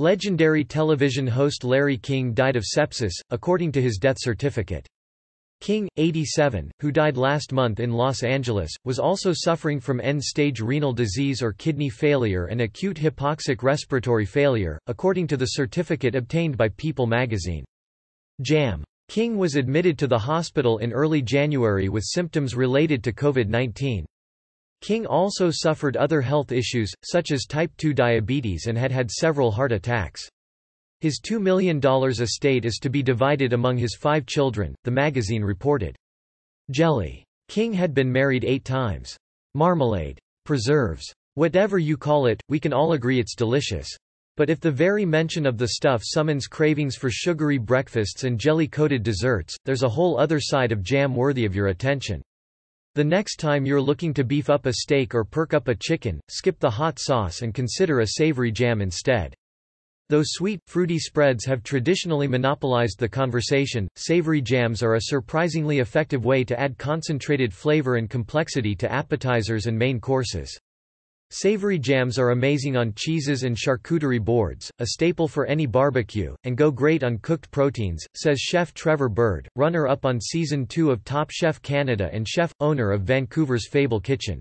Legendary television host Larry King died of sepsis, according to his death certificate. King, 87, who died last month in Los Angeles, was also suffering from end-stage renal disease or kidney failure and acute hypoxic respiratory failure, according to the certificate obtained by People magazine. Jam. King was admitted to the hospital in early January with symptoms related to COVID-19. King also suffered other health issues, such as type 2 diabetes and had had several heart attacks. His $2 million estate is to be divided among his five children, the magazine reported. Jelly. King had been married eight times. Marmalade. Preserves. Whatever you call it, we can all agree it's delicious. But if the very mention of the stuff summons cravings for sugary breakfasts and jelly-coated desserts, there's a whole other side of jam worthy of your attention. The next time you're looking to beef up a steak or perk up a chicken, skip the hot sauce and consider a savory jam instead. Though sweet, fruity spreads have traditionally monopolized the conversation, savory jams are a surprisingly effective way to add concentrated flavor and complexity to appetizers and main courses. Savory jams are amazing on cheeses and charcuterie boards, a staple for any barbecue, and go great on cooked proteins, says chef Trevor Bird, runner-up on Season 2 of Top Chef Canada and chef, owner of Vancouver's Fable Kitchen.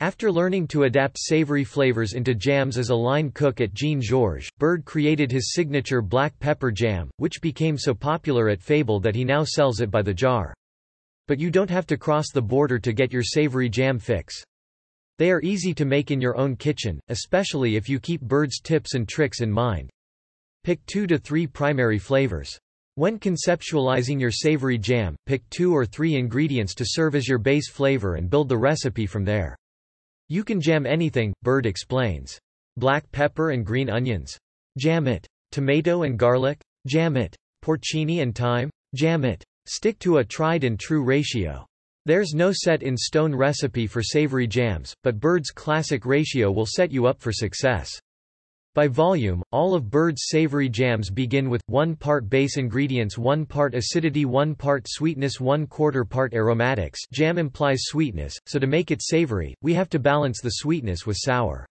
After learning to adapt savory flavors into jams as a line cook at Jean Georges, Bird created his signature black pepper jam, which became so popular at Fable that he now sells it by the jar. But you don't have to cross the border to get your savory jam fix. They are easy to make in your own kitchen, especially if you keep birds' tips and tricks in mind. Pick two to three primary flavors. When conceptualizing your savory jam, pick two or three ingredients to serve as your base flavor and build the recipe from there. You can jam anything, Bird explains. Black pepper and green onions. Jam it. Tomato and garlic. Jam it. Porcini and thyme. Jam it. Stick to a tried and true ratio. There's no set-in-stone recipe for savory jams, but Bird's classic ratio will set you up for success. By volume, all of Bird's savory jams begin with, 1 part base ingredients 1 part acidity 1 part sweetness 1 quarter part aromatics jam implies sweetness, so to make it savory, we have to balance the sweetness with sour.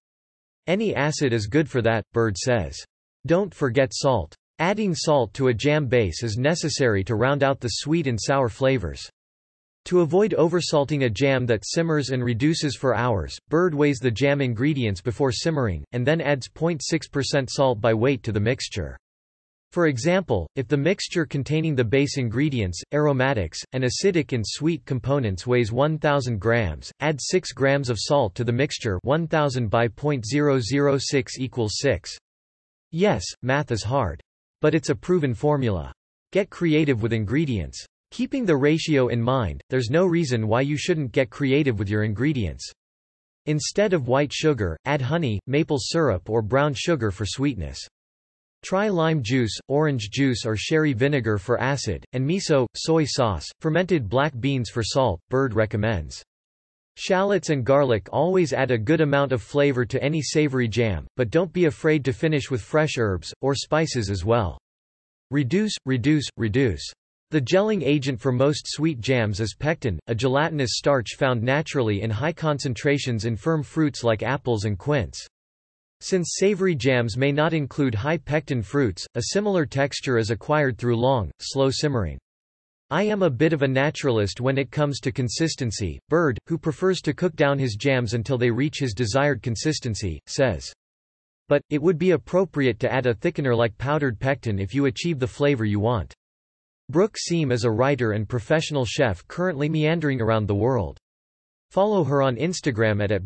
Any acid is good for that, Bird says. Don't forget salt. Adding salt to a jam base is necessary to round out the sweet and sour flavors. To avoid oversalting a jam that simmers and reduces for hours, Bird weighs the jam ingredients before simmering, and then adds 0.6% salt by weight to the mixture. For example, if the mixture containing the base ingredients, aromatics, and acidic and sweet components weighs 1,000 grams, add 6 grams of salt to the mixture 1,000 by 0.006 equals 6. Yes, math is hard. But it's a proven formula. Get creative with ingredients. Keeping the ratio in mind, there's no reason why you shouldn't get creative with your ingredients. Instead of white sugar, add honey, maple syrup or brown sugar for sweetness. Try lime juice, orange juice or sherry vinegar for acid, and miso, soy sauce, fermented black beans for salt, Bird recommends. Shallots and garlic always add a good amount of flavor to any savory jam, but don't be afraid to finish with fresh herbs, or spices as well. Reduce, reduce, reduce. The gelling agent for most sweet jams is pectin, a gelatinous starch found naturally in high concentrations in firm fruits like apples and quince. Since savory jams may not include high pectin fruits, a similar texture is acquired through long, slow simmering. I am a bit of a naturalist when it comes to consistency. Bird, who prefers to cook down his jams until they reach his desired consistency, says. But, it would be appropriate to add a thickener like powdered pectin if you achieve the flavor you want. Brooke Seam is a writer and professional chef currently meandering around the world. Follow her on Instagram at, at